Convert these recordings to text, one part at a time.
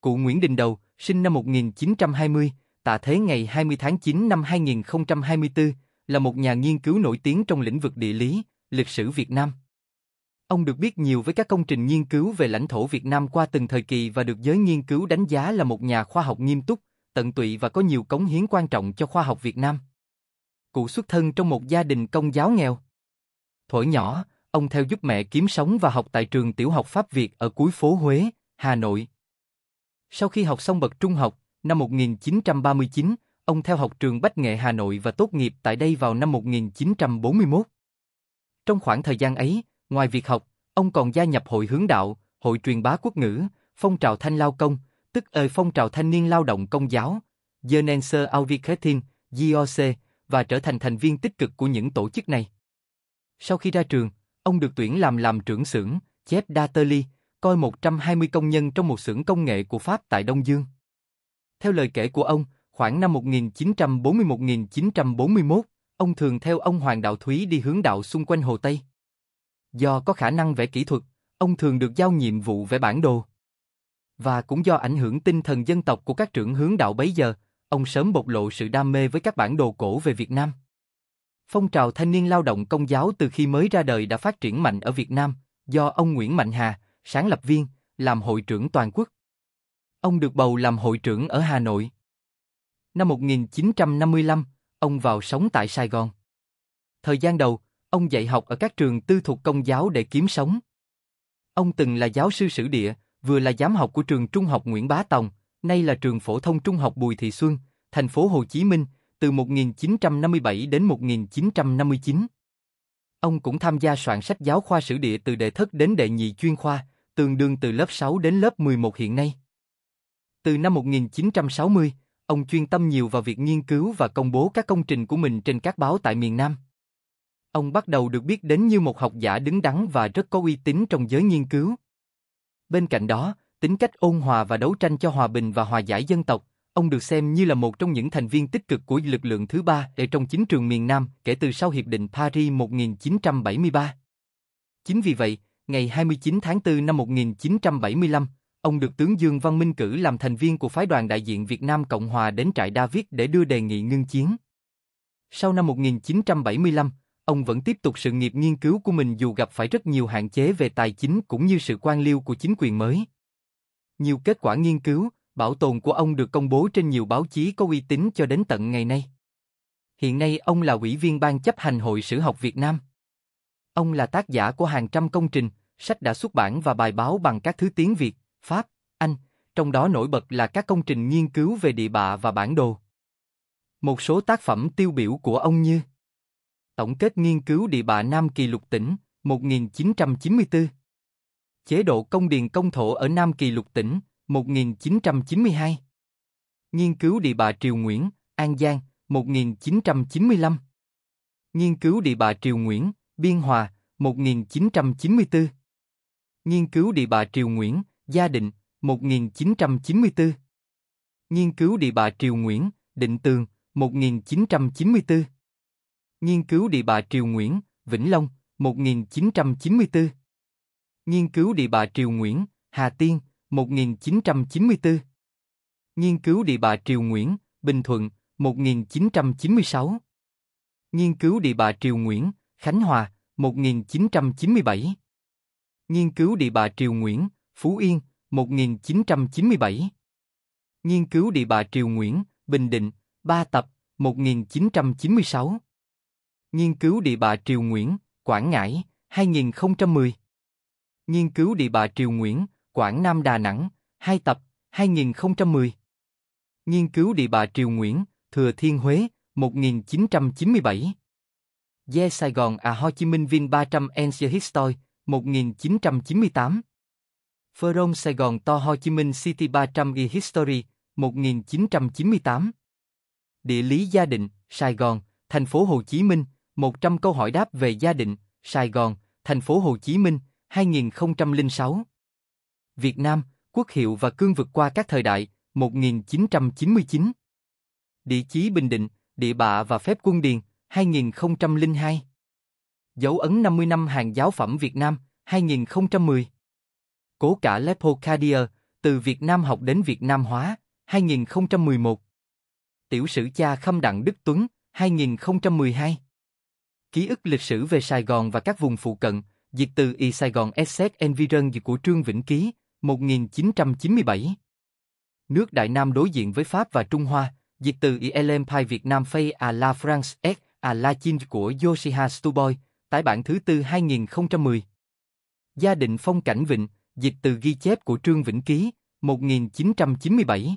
Cụ Nguyễn Đình Đầu, sinh năm 1920, tạ thế ngày 20 tháng 9 năm 2024, là một nhà nghiên cứu nổi tiếng trong lĩnh vực địa lý, lịch sử Việt Nam. Ông được biết nhiều với các công trình nghiên cứu về lãnh thổ Việt Nam qua từng thời kỳ và được giới nghiên cứu đánh giá là một nhà khoa học nghiêm túc, tận tụy và có nhiều cống hiến quan trọng cho khoa học Việt Nam. Cụ xuất thân trong một gia đình công giáo nghèo. Thuở nhỏ, ông theo giúp mẹ kiếm sống và học tại trường tiểu học Pháp Việt ở cuối phố Huế, Hà Nội, sau khi học xong bậc trung học, năm 1939, ông theo học trường Bách Nghệ Hà Nội và tốt nghiệp tại đây vào năm 1941. Trong khoảng thời gian ấy, ngoài việc học, ông còn gia nhập Hội Hướng Đạo, Hội Truyền bá Quốc ngữ, Phong trào Thanh Lao Công, tức ơi Phong trào Thanh niên Lao động Công giáo, Jenenser Audiketin, GOC, và trở thành thành viên tích cực của những tổ chức này. Sau khi ra trường, ông được tuyển làm làm trưởng xưởng, chép Dateli coi 120 công nhân trong một xưởng công nghệ của Pháp tại Đông Dương. Theo lời kể của ông, khoảng năm 1940-1941, ông thường theo ông Hoàng Đạo Thúy đi hướng đạo xung quanh Hồ Tây. Do có khả năng vẽ kỹ thuật, ông thường được giao nhiệm vụ vẽ bản đồ. Và cũng do ảnh hưởng tinh thần dân tộc của các trưởng hướng đạo bấy giờ, ông sớm bộc lộ sự đam mê với các bản đồ cổ về Việt Nam. Phong trào thanh niên lao động công giáo từ khi mới ra đời đã phát triển mạnh ở Việt Nam, do ông Nguyễn Mạnh Hà, sáng lập viên, làm hội trưởng toàn quốc. Ông được bầu làm hội trưởng ở Hà Nội. Năm 1955, ông vào sống tại Sài Gòn. Thời gian đầu, ông dạy học ở các trường tư thuộc công giáo để kiếm sống. Ông từng là giáo sư sử địa, vừa là giám học của trường Trung học Nguyễn Bá Tòng, nay là trường phổ thông Trung học Bùi Thị Xuân, thành phố Hồ Chí Minh, từ 1957 đến 1959. Ông cũng tham gia soạn sách giáo khoa sử địa từ đệ thất đến đệ nhị chuyên khoa, tương đương từ lớp 6 đến lớp 11 hiện nay. Từ năm 1960, ông chuyên tâm nhiều vào việc nghiên cứu và công bố các công trình của mình trên các báo tại miền Nam. Ông bắt đầu được biết đến như một học giả đứng đắn và rất có uy tín trong giới nghiên cứu. Bên cạnh đó, tính cách ôn hòa và đấu tranh cho hòa bình và hòa giải dân tộc, Ông được xem như là một trong những thành viên tích cực của lực lượng thứ ba để trong chính trường miền Nam kể từ sau Hiệp định Paris 1973. Chính vì vậy, ngày 29 tháng 4 năm 1975, ông được tướng Dương Văn Minh cử làm thành viên của phái đoàn đại diện Việt Nam Cộng Hòa đến trại David để đưa đề nghị ngưng chiến. Sau năm 1975, ông vẫn tiếp tục sự nghiệp nghiên cứu của mình dù gặp phải rất nhiều hạn chế về tài chính cũng như sự quan liêu của chính quyền mới. Nhiều kết quả nghiên cứu, bảo tồn của ông được công bố trên nhiều báo chí có uy tín cho đến tận ngày nay. Hiện nay ông là ủy viên ban chấp hành Hội Sử học Việt Nam. Ông là tác giả của hàng trăm công trình, sách đã xuất bản và bài báo bằng các thứ tiếng Việt, Pháp, Anh, trong đó nổi bật là các công trình nghiên cứu về địa bạ và bản đồ. Một số tác phẩm tiêu biểu của ông như Tổng kết nghiên cứu địa bạ Nam Kỳ Lục tỉnh, 1994 Chế độ công điền công thổ ở Nam Kỳ Lục tỉnh, 1992 Nghiên cứu địa bạ Triều Nguyễn, An Giang, 1995 Nghiên cứu địa bạ Triều Nguyễn, Biên Hòa, 1994 Nghiên cứu địa bạ Triều Nguyễn, Gia Định, 1994 Nghiên cứu địa bạ Triều Nguyễn, Định Tường, 1994 Nghiên cứu địa bạ Triều Nguyễn, Vĩnh Long, 1994 Nghiên cứu địa bạ Triều Nguyễn, Hà Tiên, 1994 Nghiên cứu địa bạ Triều Nguyễn, Bình Thuận, 1996 Nghiên cứu địa bạ Triều Nguyễn, Khánh Hòa, 1997 Nghiên cứu địa bạ Triều Nguyễn, Phú Yên, 1997 Nghiên cứu địa bạ Triều Nguyễn, Bình Định, 3 tập, 1996 Nghiên cứu địa bạ Triều Nguyễn, Quảng Ngãi, 2010 Nghiên cứu địa bạ Triều Nguyễn, Quảng Nam Đà Nẵng, 2 tập, 2010. Nghiên cứu địa bà Triều Nguyễn, Thừa Thiên Huế, 1997. Ye Sài Gòn à Ho Chi Minh Vin 300 Ancient History, 1998. Forum Sài Gòn to Ho Chi Minh City 300 E History, 1998. Địa lý gia định, Sài Gòn, thành phố Hồ Chí Minh, 100 câu hỏi đáp về gia định, Sài Gòn, thành phố Hồ Chí Minh, 2006. Việt Nam, quốc hiệu và cương vực qua các thời đại, 1999. Địa chí Bình Định, địa bạ và phép quân điền, 2002. Dấu ấn 50 năm hàng giáo phẩm Việt Nam, 2010. Cố cả Lepocadia, từ Việt Nam học đến Việt Nam hóa, 2011. Tiểu sử cha Khâm Đặng Đức Tuấn, 2012. Ký ức lịch sử về Sài Gòn và các vùng phụ cận, dịch từ Y Sài Gòn Essex Environ của Trương Vĩnh Ký, 1997. Nước Đại Nam đối diện với Pháp và Trung Hoa, dịch từ Il Empire Việt Nam Fay à la France et à la Chine của Yoshiha Stuboy, tái bản thứ tư 2010. Gia định phong cảnh Vịnh, dịch từ ghi chép của Trương Vĩnh Ký, 1997.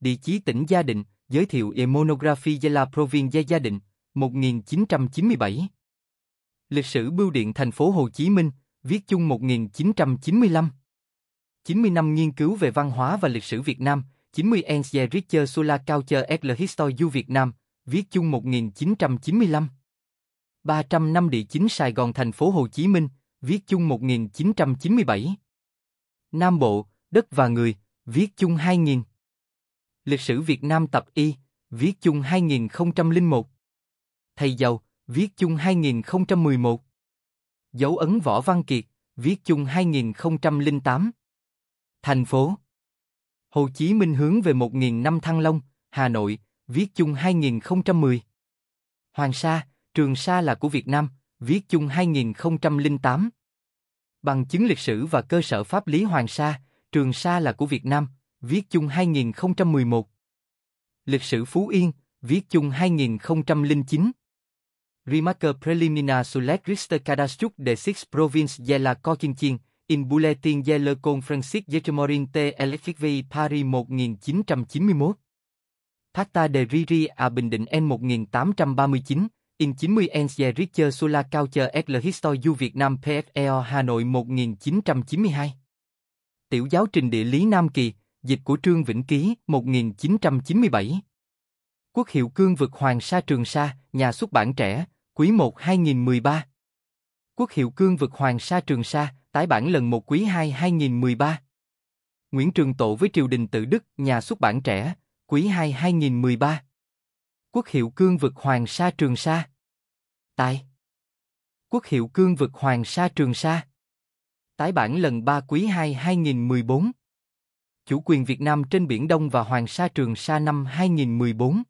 Địa chí tỉnh Gia Định, giới thiệu E Monography de la Province de Gia Định, 1997. Lịch sử bưu điện thành phố Hồ Chí Minh, viết chung 1995. 90 năm nghiên cứu về văn hóa và lịch sử Việt Nam, 90 ans de Richer sur la culture et le du Việt Nam, viết chung 1995. 300 năm địa chính Sài Gòn thành phố Hồ Chí Minh, viết chung 1997. Nam Bộ, Đất và Người, viết chung 2000. Lịch sử Việt Nam tập Y, viết chung 2001. Thầy giàu, viết chung 2011. Dấu ấn Võ Văn Kiệt, viết chung 2008. Thành phố Hồ Chí Minh hướng về 1.000 năm Thăng Long, Hà Nội, viết chung 2010. Hoàng Sa, Trường Sa là của Việt Nam, viết chung 2008. Bằng chứng lịch sử và cơ sở pháp lý Hoàng Sa, Trường Sa là của Việt Nam, viết chung 2011. Lịch sử Phú Yên, viết chung 2009. Remarque Prelimina Sulet Rister Cadastut de Six Province de la Cochinchine, in Bulletin de le Confrancic de T LFV Paris 1991. Pacta de Riri à Bình Định N 1839, in 90 Ence Richter Sula Culture et le Histoire du Việt Nam PFEO Hà Nội 1992. Tiểu giáo trình địa lý Nam Kỳ, dịch của Trương Vĩnh Ký, 1997. Quốc hiệu cương vực Hoàng Sa Trường Sa, nhà xuất bản trẻ, quý 1 2013. Quốc hiệu cương vực Hoàng Sa Trường Sa, tái bản lần 1 quý 2 2013. Nguyễn Trường Tộ với triều đình tự Đức, nhà xuất bản trẻ, quý 2 2013. Quốc hiệu cương vực Hoàng Sa Trường Sa. Tài. Quốc hiệu cương vực Hoàng Sa Trường Sa. Tái bản lần 3 quý 2 2014. Chủ quyền Việt Nam trên biển Đông và Hoàng Sa Trường Sa năm 2014.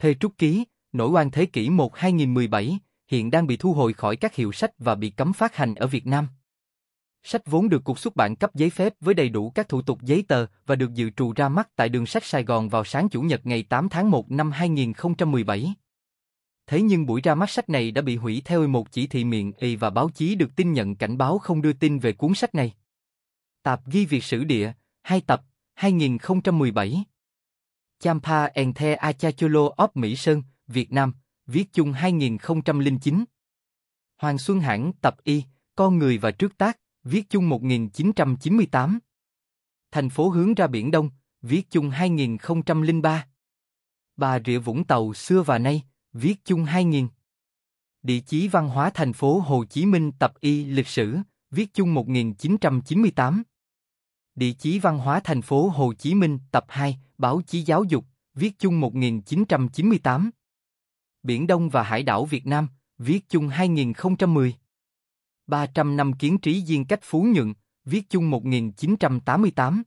Thê Trúc Ký, nổi oan thế kỷ 1-2017, hiện đang bị thu hồi khỏi các hiệu sách và bị cấm phát hành ở Việt Nam. Sách vốn được Cục xuất bản cấp giấy phép với đầy đủ các thủ tục giấy tờ và được dự trù ra mắt tại đường sách Sài Gòn vào sáng Chủ nhật ngày 8 tháng 1 năm 2017. Thế nhưng buổi ra mắt sách này đã bị hủy theo một chỉ thị miệng y và báo chí được tin nhận cảnh báo không đưa tin về cuốn sách này. Tạp ghi việc sử địa, 2 tập, 2017 Champa and The Achachulo of Mỹ Sơn, Việt Nam, viết chung 2009. Hoàng Xuân Hãng tập y, con người và trước tác, viết chung 1998. Thành phố hướng ra biển Đông, viết chung 2003. Bà Rịa Vũng Tàu xưa và nay, viết chung 2000. Địa chí văn hóa thành phố Hồ Chí Minh tập y lịch sử, viết chung 1998. Địa chí văn hóa thành phố Hồ Chí Minh, tập 2, báo chí giáo dục, viết chung 1998. Biển Đông và Hải đảo Việt Nam, viết chung 2010. 300 năm kiến trí diên cách Phú Nhuận, viết chung 1988.